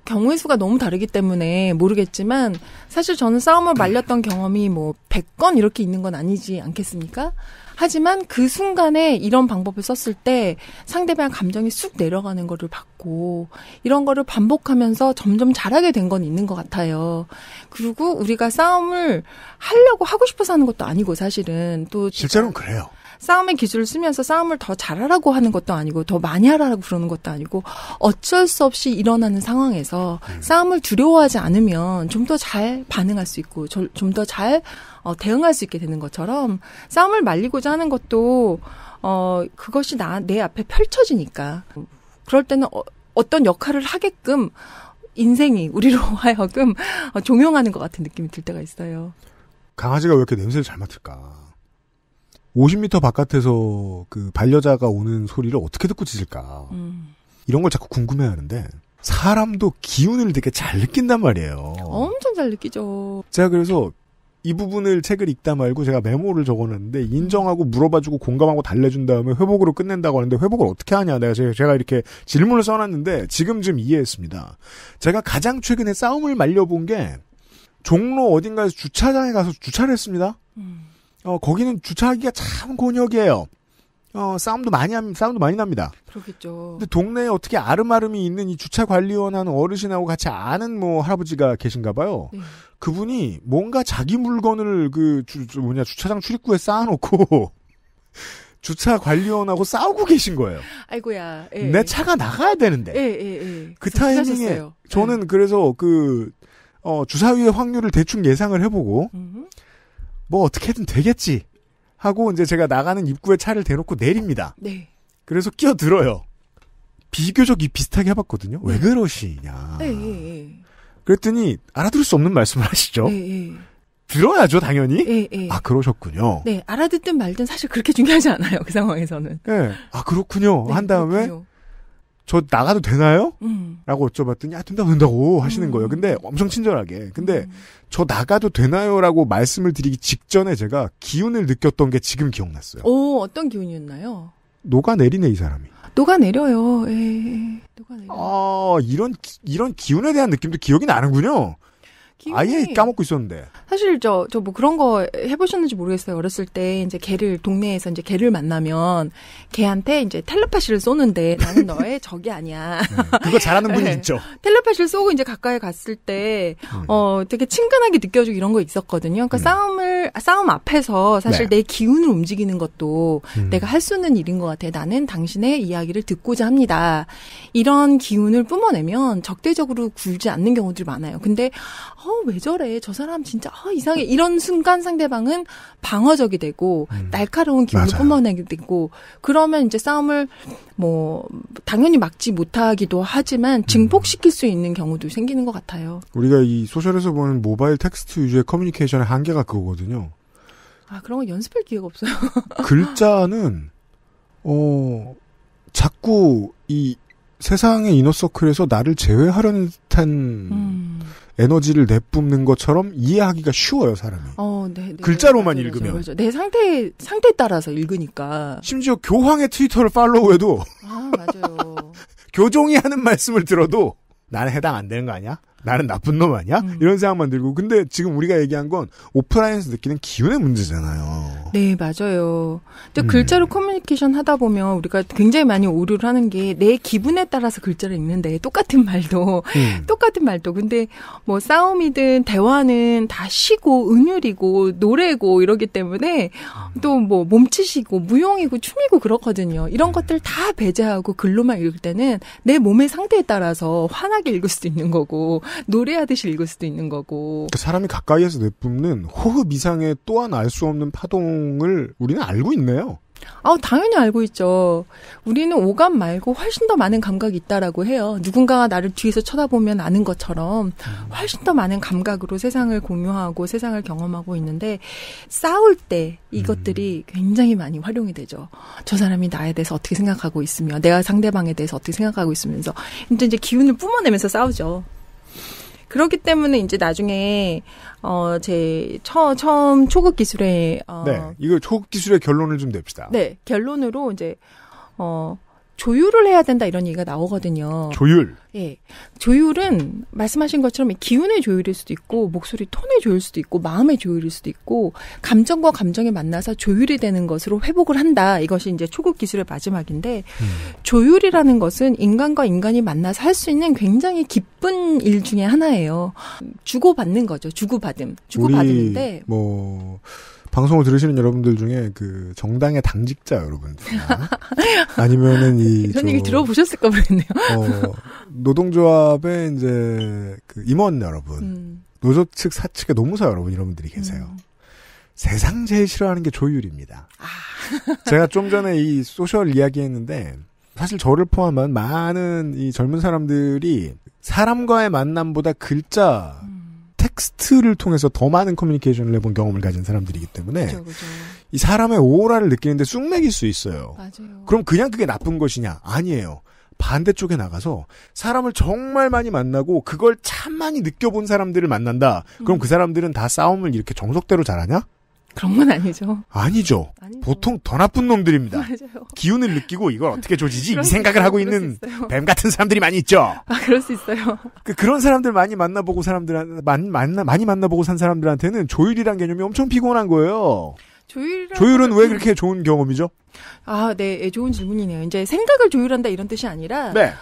경우의 수가 너무 다르기 때문에 모르겠지만 사실 저는 싸움을 네. 말렸던 경험이 뭐 100건 이렇게 있는 건 아니지 않겠습니까? 하지만 그 순간에 이런 방법을 썼을 때 상대방 의 감정이 쑥 내려가는 거를 봤고 이런 거를 반복하면서 점점 잘하게 된 건 있는 것 같아요. 그리고 우리가 싸움을 하려고 하고 싶어서 하는 것도 아니고 사실은 또 실제로는 그래요. 싸움의 기술을 쓰면서 싸움을 더 잘하라고 하는 것도 아니고 더 많이 하라고 그러는 것도 아니고 어쩔 수 없이 일어나는 상황에서 음. 싸움을 두려워하지 않으면 좀 더 잘 반응할 수 있고 좀 더잘 어, 대응할 수 있게 되는 것처럼 싸움을 말리고자 하는 것도 어 그것이 나내 앞에 펼쳐지니까 그럴 때는 어, 어떤 역할을 하게끔 인생이 우리로 하여금 종용하는 것 같은 느낌이 들 때가 있어요. 강아지가 왜 이렇게 냄새를 잘 맡을까? 50m 바깥에서 그 반려자가 오는 소리를 어떻게 듣고 짖을까. 음. 이런 걸 자꾸 궁금해 하는데, 사람도 기운을 되게 잘 느낀단 말이에요. 엄청 잘 느끼죠. 제가 그래서 이 부분을 책을 읽다 말고 제가 메모를 적어놨는데 인정하고 물어봐주고 공감하고 달래준 다음에 회복으로 끝낸다고 하는데 회복을 어떻게 하냐 내가 제가 이렇게 질문을 써놨는데 지금쯤 이해했습니다. 제가 가장 최근에 싸움을 말려본 게 종로 어딘가에서 주차장에 가서 주차를 했습니다. 음. 어, 거기는 주차하기가 참 곤욕이에요. 어, 싸움도 많이 함, 싸움도 많이 납니다. 그렇겠죠. 근데 동네에 어떻게 아름아름이 있는 이 주차 관리원 하는 어르신하고 같이 아는 뭐 할아버지가 계신가 봐요. 네. 그분이 뭔가 자기 물건을 그 주, 주, 뭐냐 주차장 출입구에 쌓아놓고 주차 관리원하고 싸우고 계신 거예요. 아이고야. 예, 내 차가 나가야 되는데. 예, 예, 예. 그 타이밍에 예. 저는 그래서 그 어, 주사위의 확률을 대충 예상을 해보고. 음흠. 뭐 어떻게든 되겠지 하고 이제 제가 나가는 입구에 차를 대놓고 내립니다. 네. 그래서 끼어들어요. 비교적 이 비슷하게 해봤거든요. 왜 네. 그러시냐. 네, 네, 그랬더니 알아들을 수 없는 말씀을 하시죠. 네, 예. 들어야죠, 당연히. 아 그러셨군요. 네, 알아듣든 말든 사실 그렇게 중요하지 않아요. 그 상황에서는. 네. 아 그렇군요. 네, 한 다음에 그렇군요. 저 나가도 되나요? 음. 라고 여쭤봤더니 아 된다고 된다고 하시는 음. 거예요. 근데 엄청 친절하게. 근데 음. 저 나가도 되나요라고 말씀을 드리기 직전에 제가 기운을 느꼈던 게 지금 기억났어요. 오 어떤 기운이었나요? 녹아내리네 이 사람이. 녹아내려요. 예, 예, 예. 녹아내려. 아 이런 이런 기운에 대한 느낌도 기억이 나는군요. 아예 까먹고 있었는데. 사실 저 저 뭐 그런 거 해보셨는지 모르겠어요. 어렸을 때 이제 개를 동네에서 이제 개를 만나면 개한테 이제 텔레파시를 쏘는데 나는 너의 적이 아니야. 네, 그거 잘하는 분이 네. 있죠. 텔레파시를 쏘고 이제 가까이 갔을 때어 음. 어, 되게 친근하게 느껴지고 이런 거 있었거든요. 그러니까 음. 싸움을 아, 싸움 앞에서 사실 네. 내 기운을 움직이는 것도 음. 내가 할 수는 있 일인 것 같아. 나는 당신의 이야기를 듣고자 합니다. 이런 기운을 뿜어내면 적대적으로 굴지 않는 경우들이 많아요. 근데 어, 어왜 저래? 저 사람 진짜 어, 이상해. 이런 순간 상대방은 방어적이 되고 음. 날카로운 기분을 뿜어내게 되고 그러면 이제 싸움을 뭐 당연히 막지 못하기도 하지만 증폭시킬 수 있는 경우도 생기는 것 같아요. 우리가 이 소셜에서 보는 모바일 텍스트 위주의 커뮤니케이션의 한계가 그거거든요. 아, 그런 거 연습할 기회가 없어요. 글자는 어 자꾸 이 세상의 이너서클에서 나를 제외하려는 듯한 음. 에너지를 내뿜는 것처럼 이해하기가 쉬워요 사람이. 어, 네, 네. 글자로만 맞아요, 읽으면. 맞아맞아내 상태 상태 에 따라서 읽으니까. 심지어 교황의 트위터를 팔로우해도. 아 맞아요. 교종이 하는 말씀을 들어도 나는 해당 안 되는 거 아니야? 나는 나쁜 놈 아니야? 음. 이런 생각만 들고. 근데 지금 우리가 얘기한 건 오프라인에서 느끼는 기운의 문제잖아요. 네, 맞아요. 근데 음. 글자로 커뮤니케이션 하다 보면 우리가 굉장히 많이 오류를 하는 게 내 기분에 따라서 글자를 읽는데 똑같은 말도, 음. 똑같은 말도. 근데 뭐 싸움이든 대화는 다쉬고 은율이고, 노래고 이러기 때문에 또 뭐몸치시고 무용이고, 춤이고 그렇거든요. 이런 음. 것들 다 배제하고 글로만 읽을 때는 내 몸의 상태에 따라서 환하게 읽을 수도 있는 거고, 노래하듯이 읽을 수도 있는 거고. 그러니까 사람이 가까이에서 내뿜는 호흡 이상의 또한 알 수 없는 파동을 우리는 알고 있네요. 아, 당연히 알고 있죠. 우리는 오감 말고 훨씬 더 많은 감각이 있다라고 해요. 누군가가 나를 뒤에서 쳐다보면 아는 것처럼 음. 훨씬 더 많은 감각으로 세상을 공유하고 세상을 경험하고 있는데 싸울 때 이것들이 음. 굉장히 많이 활용이 되죠. 저 사람이 나에 대해서 어떻게 생각하고 있으며 내가 상대방에 대해서 어떻게 생각하고 있으면서 이제 제 기운을 뿜어내면서 싸우죠. 그렇기 때문에 이제 나중에 어제 처음 처 초급 기술의 어네 이거 초급 기술의 결론을 좀 냅시다. 네 결론으로 이제 어 조율을 해야 된다 이런 얘기가 나오거든요. 조율. 예. 조율은 말씀하신 것처럼 기운의 조율일 수도 있고 목소리 톤의 조율일 수도 있고 마음의 조율일 수도 있고 감정과 감정이 만나서 조율이 되는 것으로 회복을 한다. 이것이 이제 초급 기술의 마지막인데 음. 조율이라는 것은 인간과 인간이 만나서 할 수 있는 굉장히 기쁜 일 중에 하나예요. 주고받는 거죠. 주고받음. 주고받음인데 뭐 방송을 들으시는 여러분들 중에 그 정당의 당직자 여러분들 아니면은 이 이런 얘기 들어보셨을까 모겠네요 어, 노동조합의 이제 그 임원 여러분, 음. 노조 측 사측의 노무사 여러분 이런 분들이 계세요. 음. 세상 제일 싫어하는 게 조율입니다. 아. 제가 좀 전에 이 소셜 이야기했는데 사실 저를 포함한 많은 이 젊은 사람들이 사람과의 만남보다 글자 텍스트를 통해서 더 많은 커뮤니케이션을 해본 경험을 가진 사람들이기 때문에 그쵸, 그쵸. 이 사람의 오라를 느끼는데 쑥맥일 수 있어요. 맞아요. 그럼 그냥 그게 나쁜 것이냐? 아니에요. 반대쪽에 나가서 사람을 정말 많이 만나고 그걸 참 많이 느껴본 사람들을 만난다. 그럼 음. 그 사람들은 다 싸움을 이렇게 정석대로 잘하냐? 그런 건 아니죠. 아니죠. 아니죠. 보통 더 나쁜 놈들입니다. 맞아요. 기운을 느끼고 이걸 어떻게 조지지 이 생각을 하고 있는 뱀 같은 사람들이 많이 있죠. 아, 그럴 수 있어요. 그, 그런 사람들 많이 만나보고 사람들 만, 만나 많이 만나보고 산 사람들한테는 조율이란 개념이 엄청 피곤한 거예요. 조율 조율은 왜 그렇게 좋은 경험이죠? 아, 네, 예, 좋은 질문이네요. 이제 생각을 조율한다 이런 뜻이 아니라 네.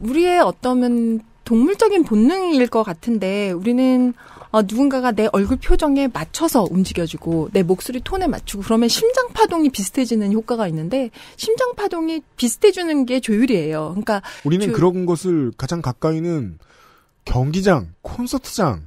우리의 어떤 동물적인 본능일 것 같은데 우리는 어, 누군가가 내 얼굴 표정에 맞춰서 움직여주고 내 목소리 톤에 맞추고 그러면 심장 파동이 비슷해지는 효과가 있는데 심장 파동이 비슷해지는 게 조율이에요. 그러니까 우리는 조... 그런 것을 가장 가까이는 경기장, 콘서트장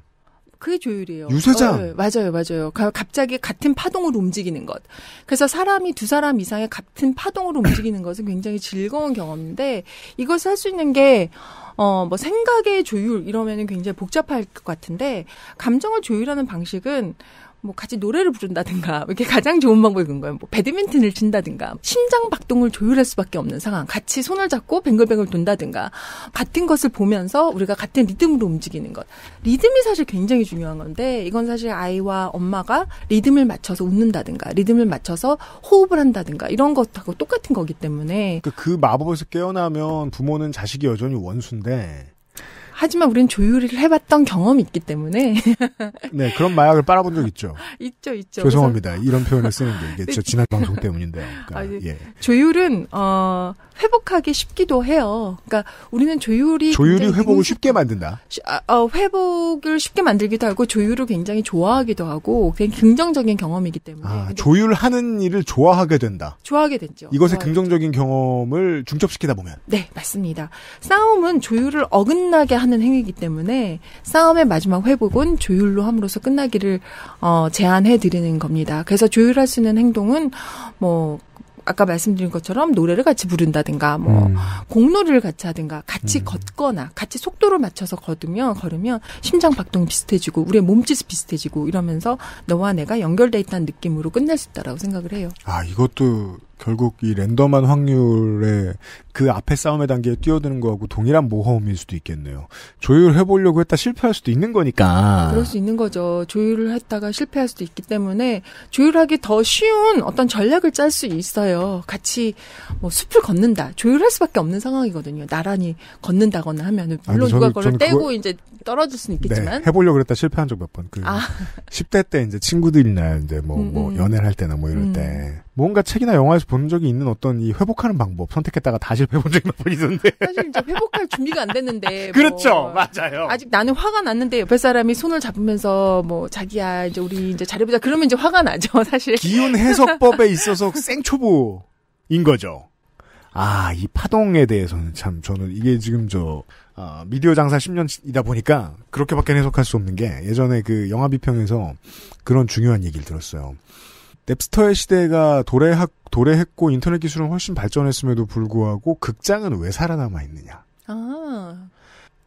그게 조율이에요. 유세장. 어, 맞아요, 맞아요. 갑자기 같은 파동으로 움직이는 것. 그래서 사람이 두 사람 이상의 같은 파동으로 움직이는 것은 굉장히 즐거운 경험인데 이것을 할 수 있는 게 어, 뭐 생각의 조율 이러면은 굉장히 복잡할 것 같은데 감정을 조율하는 방식은 뭐 같이 노래를 부른다든가 뭐 이렇게 가장 좋은 방법이 그런 거예요. 뭐 배드민턴을 친다든가 심장 박동을 조율할 수밖에 없는 상황. 같이 손을 잡고 뱅글뱅글 돈다든가 같은 것을 보면서 우리가 같은 리듬으로 움직이는 것. 리듬이 사실 굉장히 중요한 건데 이건 사실 아이와 엄마가 리듬을 맞춰서 웃는다든가 리듬을 맞춰서 호흡을 한다든가 이런 것하고 똑같은 거기 때문에 그, 그 마법에서 깨어나면 부모는 자식이 여전히 원수인데 하지만 우리는 조율을 해봤던 경험이 있기 때문에. 네, 그런 마약을 빨아본 적 있죠. 있죠, 있죠. 죄송합니다. 그래서... 이런 표현을 쓰는 게 이게 네. 저 지난 방송 때문인데요. 그러니까, 아, 예. 조율은 어 회복하기 쉽기도 해요. 그러니까 우리는 조율이 조율이 회복을 굉장 쉽게 만든다. 아, 어, 회복을 쉽게 만들기도 하고 조율을 굉장히 좋아하기도 하고 그냥 긍정적인 경험이기 때문에. 아, 조율하는 일을 좋아하게 된다. 좋아하게 됐죠. 이것의 긍정적인 경험을 중첩시키다 보면. 네, 맞습니다. 싸움은 조율을 어긋나게 하는 하는 행위이기 때문에 싸움의 마지막 회복은 조율로 함으로써 끝나기를 어, 제안해 드리는 겁니다. 그래서 조율할 수 있는 행동은 뭐 아까 말씀드린 것처럼 노래를 같이 부른다든가 뭐 음. 공놀이를 같이 하든가 같이 음. 걷거나 같이 속도를 맞춰서 걷으면 걸으면 심장 박동 비슷해지고 우리의 몸짓이 비슷해지고 이러면서 너와 내가 연결돼 있다는 느낌으로 끝낼 수 있다라고 생각을 해요. 아 이것도 결국 이 랜덤한 확률에 그 앞에 싸움의 단계에 뛰어드는 거하고 동일한 모험일 수도 있겠네요. 조율해 보려고 했다 실패할 수도 있는 거니까. 그럴 수 있는 거죠. 조율을 했다가 실패할 수도 있기 때문에 조율하기 더 쉬운 어떤 전략을 짤 수 있어요. 같이 뭐 숲을 걷는다. 조율할 수밖에 없는 상황이거든요. 나란히 걷는다거나 하면 물론 아니, 저는, 누가 그걸 떼고 그걸... 이제 떨어질 수는 있겠지만 네, 해보려고 했다 실패한 적 몇 번. 그 아. 10대 때 이제 친구들이나 이제 뭐뭐 뭐, 음, 뭐 음. 연애를 할 때나 뭐 이럴 음. 때. 뭔가 책이나 영화에서 본 적이 있는 어떤 이 회복하는 방법 선택했다가 다시 해본 적이 몇 번 있었는데 사실 이제 회복할 준비가 안 됐는데 뭐 그렇죠 맞아요 아직 나는 화가 났는데 옆에 사람이 손을 잡으면서 뭐 자기야 이제 우리 이제 자해보자 그러면 이제 화가 나죠 사실 기운 해석법에 있어서 생초보인 거죠 아 이 파동에 대해서는 참 저는 이게 지금 저 어, 미디어 장사 10년이다 보니까 그렇게밖에 해석할 수 없는 게 예전에 그 영화 비평에서 그런 중요한 얘기를 들었어요. 넵스터의 시대가 도래학, 도래했고 인터넷 기술은 훨씬 발전했음에도 불구하고 극장은 왜 살아남아 있느냐. 아.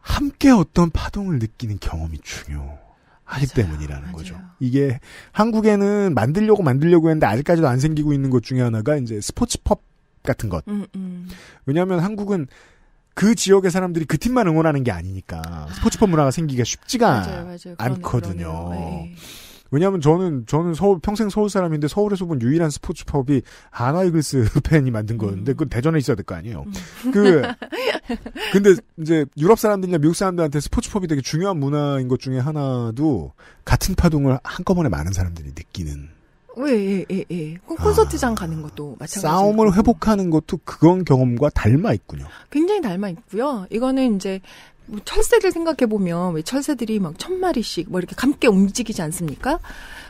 함께 어떤 파동을 느끼는 경험이 중요. 하기 때문이라는 맞아요. 거죠. 이게 한국에는 만들려고 만들려고 했는데 아직까지도 안 생기고 있는 것 중에 하나가 이제 스포츠펍 같은 것. 음, 음. 왜냐하면 한국은 그 지역의 사람들이 그 팀만 응원하는 게 아니니까 아. 스포츠펍 문화가 생기기가 쉽지가 맞아요, 맞아요. 않거든요. 그러네요. 예, 예. 왜냐하면 저는 저는 서울 평생 서울 사람인데 서울에서 본 유일한 스포츠 펍이 하나이글스 팬이 만든 거였는데 음. 그건 대전에 있어야 될 거 아니에요. 음. 그 근데 이제 유럽 사람들이나 미국 사람들한테 스포츠 펍이 되게 중요한 문화인 것 중에 하나도 같은 파동을 한꺼번에 많은 사람들이 느끼는. 예, 예, 예. 예. 콘서트장 아, 가는 것도 마찬가지. 싸움을 회복하는 것도 그건 경험과 닮아 있군요. 굉장히 닮아 있고요. 이거는 이제 뭐 철새들 생각해 보면 왜 철새들이 막 천 마리씩 뭐 이렇게 함께 움직이지 않습니까?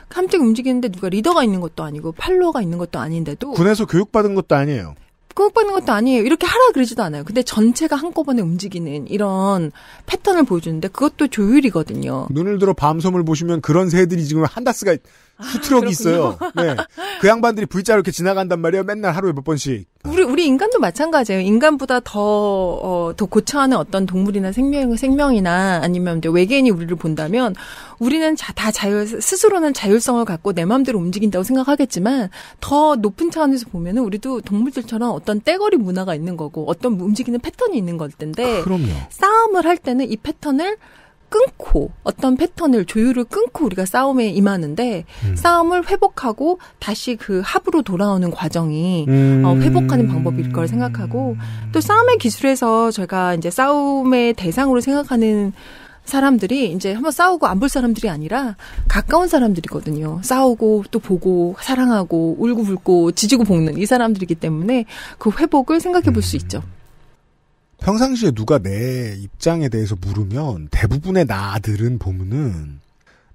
함께 움직이는데 누가 리더가 있는 것도 아니고 팔로워가 있는 것도 아닌데도 군에서 교육받은 것도 아니에요. 교육받는 것도 아니에요. 이렇게 하라 그러지도 않아요. 근데 전체가 한꺼번에 움직이는 이런 패턴을 보여주는데 그것도 조율이거든요. 눈을 들어 밤섬을 보시면 그런 새들이 지금 한다스가 후트럭이 아, 있어요. 네. 그 양반들이 불자로 이렇게 지나간단 말이에요. 맨날 하루에 몇 번씩. 우리, 우리 인간도 마찬가지예요. 인간보다 더, 어, 더 고쳐하는 어떤 동물이나 생명, 생명이나 아니면 이제 외계인이 우리를 본다면 우리는 자, 다 자율, 스스로는 자율성을 갖고 내 마음대로 움직인다고 생각하겠지만 더 높은 차원에서 보면은 우리도 동물들처럼 어떤 떼거리 문화가 있는 거고 어떤 움직이는 패턴이 있는 걸 텐데. 아, 그럼요. 싸움을 할 때는 이 패턴을 끊고 어떤 패턴을 조율을 끊고 우리가 싸움에 임하는데 음. 싸움을 회복하고 다시 그 합으로 돌아오는 과정이 어, 음. 어, 회복하는 방법일 걸 생각하고 또 싸움의 기술에서 제가 이제 싸움의 대상으로 생각하는 사람들이 이제 한번 싸우고 안 볼 사람들이 아니라 가까운 사람들이거든요. 싸우고 또 보고 사랑하고 울고 불고 지지고 볶는 이 사람들이기 때문에 그 회복을 생각해 볼수 음. 있죠. 평상시에 누가 내 입장에 대해서 물으면 대부분의 나들은 보면은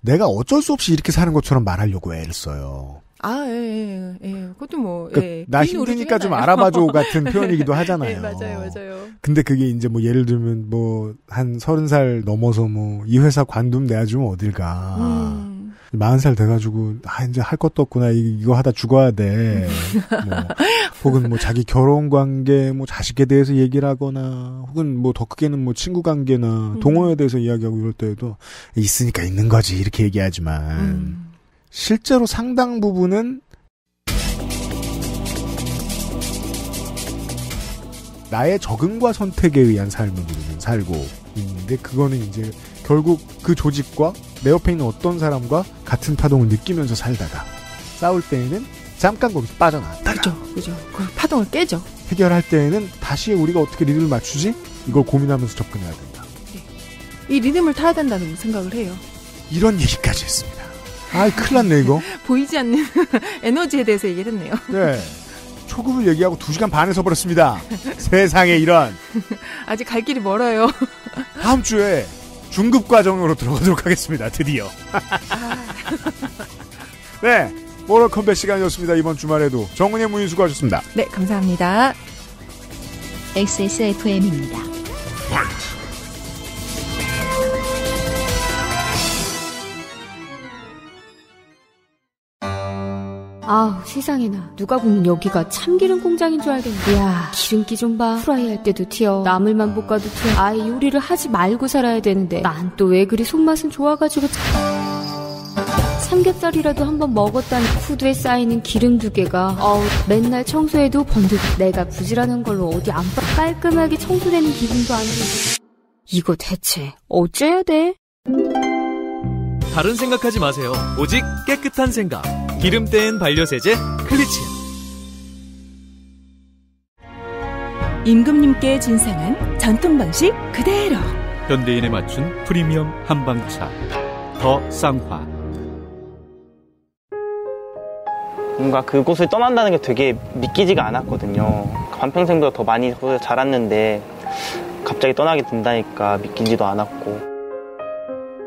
내가 어쩔 수 없이 이렇게 사는 것처럼 말하려고 애를 써요. 아, 예, 예, 예. 예. 그것도 뭐, 그러니까 예. 나 힘드니까 좀 알아봐줘 같은 표현이기도 네, 하잖아요. 예, 맞아요, 맞아요. 근데 그게 이제 뭐 예를 들면 뭐, 한 서른 살 넘어서 뭐, 이 회사 관둠 내야주면 어딜 가. 음. 4 0살 돼가지고 아 이제 할 것도 없구나 이, 거 하다 죽어야 돼. 뭐, 혹은 뭐 자기 결혼 관계, 뭐 자식에 대해서 얘기를 하거나, 혹은 뭐 더 크게는 뭐 친구 관계나 음. 동호회에 대해서 이야기하고 이럴 때에도 있으니까 있는 거지 이렇게 얘기하지만 음. 실제로 상당 부분은 나의 적응과 선택에 의한 삶을 살고 있는데 그거는 이제 결국 그 조직과 내 옆에 있는 어떤 사람과 같은 파동을 느끼면서 살다가 싸울 때에는 잠깐 거기서 빠져나왔다. 그죠, 그죠. 그 파동을 깨죠. 해결할 때에는 다시 우리가 어떻게 리듬을 맞추지? 이걸 고민하면서 접근해야 된다. 네. 이 리듬을 타야 된다는 생각을 해요. 이런 얘기까지 했습니다. 아, 큰일 났네, 이거. 보이지 않는 에너지에 대해서 얘기를 했네요. 네. 초급을 얘기하고 2시간 반에서 버렸습니다. 세상에 이런. 아직 갈 길이 멀어요. 다음 주에 중급 과정으로 들어가도록 하겠습니다. 드디어. 아. 네. 모럴 컴백 시간이었습니다. 이번 주말에도 정은혜 문인 수고하셨습니다. 네, 감사합니다. XSFM입니다. 아우 세상에나 누가 보면 여기가 참기름 공장인 줄 알겠네 이야 기름기 좀 봐 프라이 할 때도 튀어 나물만 볶아도 튀어 아예 요리를 하지 말고 살아야 되는데 난 또 왜 그리 손맛은 좋아가지고 삼겹살이라도 한번 먹었다는 후드에 쌓이는 기름 두 개가 어우 맨날 청소해도 번득 내가 부지런한 걸로 어디 안 깔끔하게 청소되는 기분도 아니고 이거 대체 어째야 돼? 다른 생각하지 마세요. 오직 깨끗한 생각. 기름 땐 반려세제 클리치 임금님께 진상한 전통 방식 그대로. 현대인에 맞춘 프리미엄 한방차. 더 쌍화. 뭔가 그곳을 떠난다는 게 되게 믿기지가 않았거든요. 반평생보다 더 많이 자랐는데 갑자기 떠나게 된다니까 믿기지도 않았고.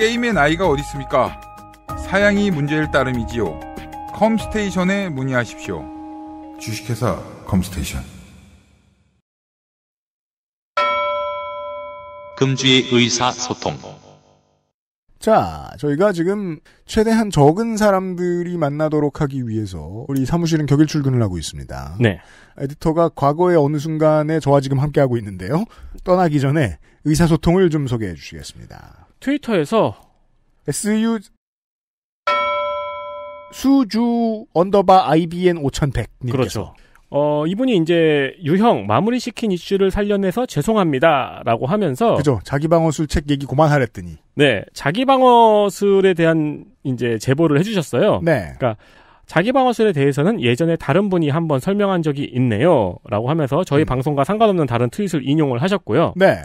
게임의 나이가 어디 있습니까? 사양이 문제일 따름이지요. 컴스테이션에 문의하십시오. 주식회사 컴스테이션. 금주의 의사소통. 자, 저희가 지금 최대한 적은 사람들이 만나도록 하기 위해서 우리 사무실은 격일 출근을 하고 있습니다. 네. 에디터가 과거의 어느 순간에 저와 지금 함께하고 있는데요. 떠나기 전에 의사소통을 좀 소개해 주시겠습니다. 트위터에서 SU 수주 언더바 IBN 5100님 그렇죠. 어, 이분이 이제 유형 마무리시킨 이슈를 살려내서 죄송합니다라고 하면서 그죠. 자기 방어술 책 얘기 고만하랬더니 네, 자기 방어술에 대한 이제 제보를 해 주셨어요. 네. 그러니까 자기 방어술에 대해서는 예전에 다른 분이 한번 설명한 적이 있네요라고 하면서 저희 음. 방송과 상관없는 다른 트윗을 인용을 하셨고요. 네.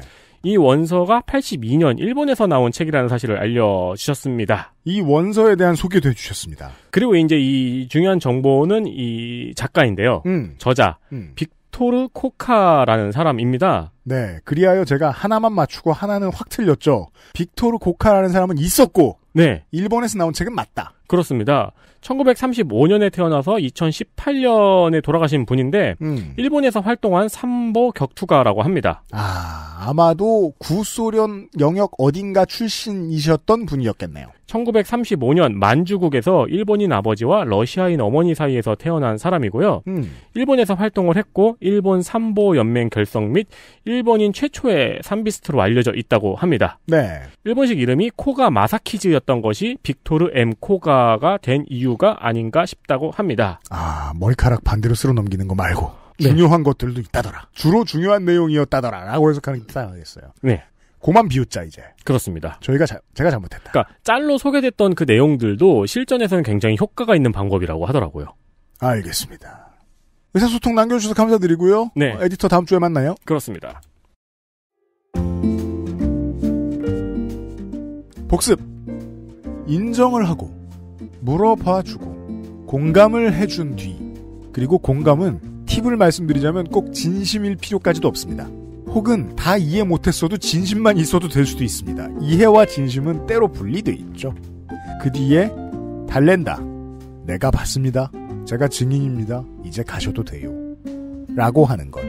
이 원서가 82년 일본에서 나온 책이라는 사실을 알려주셨습니다. 이 원서에 대한 소개도 해주셨습니다. 그리고 이제 이 중요한 정보는 이 작가인데요. 음. 저자 음. 빅토르 코카라는 사람입니다. 네, 그리하여 제가 하나만 맞추고 하나는 확 틀렸죠. 빅토르 코카라는 사람은 있었고, 네, 일본에서 나온 책은 맞다. 그렇습니다. 1935년에 태어나서 2018년에 돌아가신 분인데 음. 일본에서 활동한 삼보 격투가라고 합니다. 아, 아마도 구소련 영역 어딘가 출신이셨던 분이었겠네요. 1935년 만주국에서 일본인 아버지와 러시아인 어머니 사이에서 태어난 사람이고요. 음. 일본에서 활동을 했고 일본 삼보 연맹 결성 및 일본인 최초의 삼비스트로 알려져 있다고 합니다. 네. 일본식 이름이 코가 마사키즈였던 것이 빅토르 M 코가가 된 이유 이유가 아닌가 싶다고 합니다. 아, 머리카락 반대로 쓸어 넘기는 거 말고. 네. 중요한 것들도 있다더라. 주로 중요한 내용이었다더라. 라고 해석하는 게따하겠어요 네. 고만 비웃자 이제. 그렇습니다. 저희가 자, 제가 잘못했다. 그러니까 짤로 소개됐던 그 내용들도 실전에서는 굉장히 효과가 있는 방법이라고 하더라고요. 알겠습니다. 의사소통 남겨주셔서 감사드리고요. 네. 어, 에디터 다음 주에 만나요. 그렇습니다. 복습. 인정을 하고 물어봐주고 공감을 해준 뒤 그리고 공감은 팁을 말씀드리자면 꼭 진심일 필요까지도 없습니다. 혹은 다 이해 못했어도 진심만 있어도 될 수도 있습니다. 이해와 진심은 때로 분리돼 있죠. 그 뒤에 달랜다. 내가 봤습니다. 제가 증인입니다. 이제 가셔도 돼요. 라고 하는 것.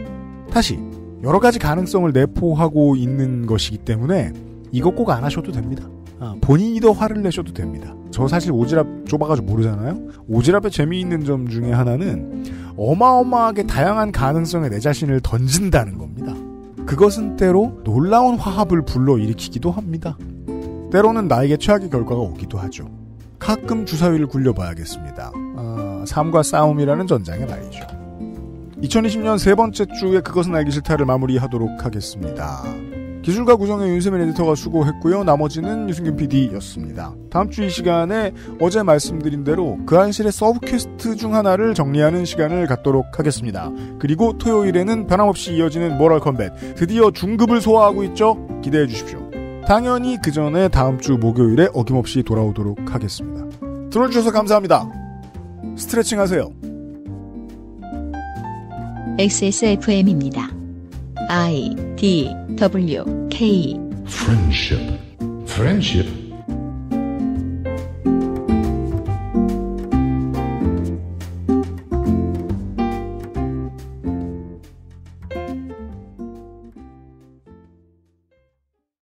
다시 여러 가지 가능성을 내포하고 있는 것이기 때문에 이것 꼭안 하셔도 됩니다. 아, 본인이더 화를 내셔도 됩니다. 저 사실 오지랖 좁아가지고 모르잖아요. 오지랖의 재미있는 점 중에 하나는 어마어마하게 다양한 가능성에 내 자신을 던진다는 겁니다. 그것은 때로 놀라운 화합을 불러일으키기도 합니다. 때로는 나에게 최악의 결과가 오기도 하죠. 가끔 주사위를 굴려봐야겠습니다. 아, 삶과 싸움이라는 전장에 말이죠. 2020년 세 번째 주에 그것은 알기 싫다를 마무리하도록 하겠습니다. 기술과 구성의 윤세민 에디터가 수고했고요. 나머지는 유승균 PD였습니다. 다음 주 이 시간에 어제 말씀드린 대로 그안실의 서브 퀘스트 중 하나를 정리하는 시간을 갖도록 하겠습니다. 그리고 토요일에는 변함없이 이어지는 모럴 컴뱃. 드디어 중급을 소화하고 있죠? 기대해 주십시오. 당연히 그 전에 다음 주 목요일에 어김없이 돌아오도록 하겠습니다. 들어주셔서 감사합니다. 스트레칭 하세요. XSFM입니다. I D W K Friendship Friendship